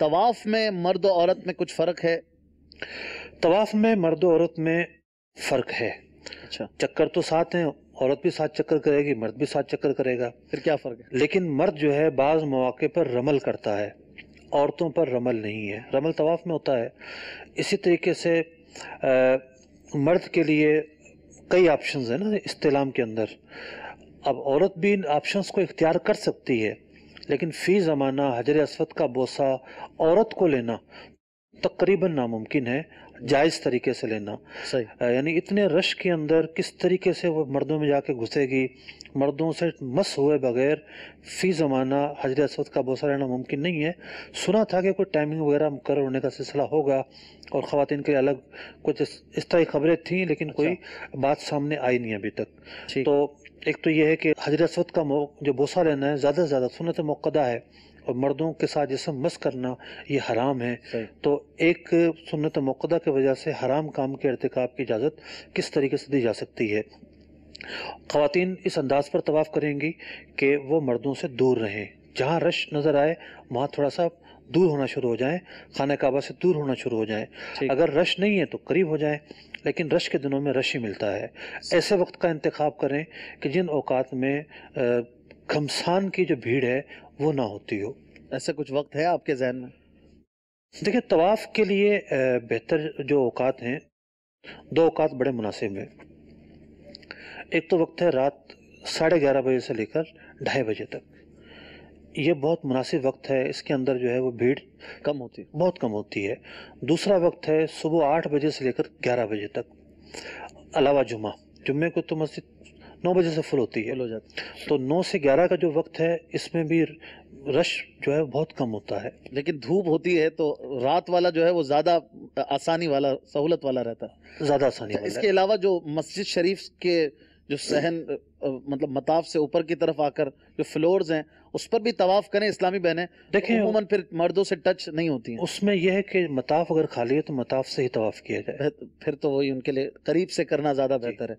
طواف میں مرد و عورت میں کچھ فرق ہے طواف میں مرد و عورت میں فرق ہے اچھا۔ چکر تو ساتھ ہیں عورت بھی ساتھ چکر کرے گی مرد بھی ساتھ چکر کرے گا پھر کیا فرق ہے لیکن مرد جو ہے بعض مواقع پر رمل کرتا ہے عورتوں پر رمل نہیں ہے رمل طواف میں ہوتا ہے اسی طریقے سے مرد کے لیے کئی آپشنز ہیں نا استعلام کے اندر اب عورت بھی ان آپشنز کو اختیار کر سکتی ہے لیکن فی زمانہ حجر اسفت کا بوسا عورت کو لینا تقریباً ناممکن ہے جائز طریقے سے لینا یعنی اتنے رش کے اندر کس طریقے سے وہ مردوں میں جا کے گھسے گی مردوں سے مس ہوئے بغیر فی زمانہ حضرت اسود کا بوسہ رہنا ممکن نہیں ہے سنا تھا کہ کوئی ٹائمنگ وغیرہ مقرر ہونے کا سلسلہ ہوگا اور خواتین کے الگ کچھ اس طرح خبریں تھیں لیکن اچھا۔ کوئی بات سامنے آئی نہیں ابھی تک تو ایک تو یہ ہے کہ حضرت اسود کا جو بوسہ لینا ہے زیادہ سے زیادہ سنت موقع ہے اور مردوں کے ساتھ جسم مس کرنا یہ حرام ہے تو ایک سنت موقع کے وجہ سے حرام کام کے ارتکاب کی اجازت کس طریقے سے دی جا سکتی ہے خواتین اس انداز پر طواف کریں گی کہ وہ مردوں سے دور رہیں جہاں رش نظر آئے وہاں تھوڑا سا دور ہونا شروع ہو جائیں خانہ کعبہ سے دور ہونا شروع ہو جائیں اگر رش نہیں ہے تو قریب ہو جائیں لیکن رش کے دنوں میں رش ہی ملتا ہے ایسے وقت کا انتخاب کریں کہ جن اوقات میں گھمسان کی جو بھیڑ ہے وہ نہ ہوتی ہو ایسا کچھ وقت ہے آپ کے ذہن میں دیکھیں طواف کے لیے بہتر جو اوقات ہیں دو اوقات بڑے مناسب ہیں ایک تو وقت ہے رات ساڑھے گیارہ بجے سے لے کر ڈھائی بجے تک یہ بہت مناسب وقت ہے اس کے اندر جو ہے وہ بھیڑ کم ہوتی ہے بہت کم ہوتی ہے دوسرا وقت ہے صبح آٹھ بجے سے لے کر گیارہ بجے تک علاوہ جمعہ جمعے کو تو مسجد نو بجے سے فل ہوتی ہے تو نو سے گیارہ کا جو وقت ہے اس میں بھی رش جو ہے بہت کم ہوتا ہے لیکن دھوپ ہوتی ہے تو رات والا جو ہے وہ زیادہ آسانی والا سہولت والا رہتا ہے زیادہ آسانی والا اس کے علاوہ جو مسجد شریف کے جو سہن مطلب مطاف سے اوپر کی طرف آ کر جو فلورز ہیں اس پر بھی طواف کریں اسلامی بہنیں دیکھیں عموماً پھر مردوں سے ٹچ نہیں ہوتی ہیں اس میں یہ ہے کہ مطاف اگر خالی ہے تو مطاف سے ہی تواف کیا جائے پھر تو وہی ان کے لیے قریب سے کرنا زیادہ جی۔ بہتر ہے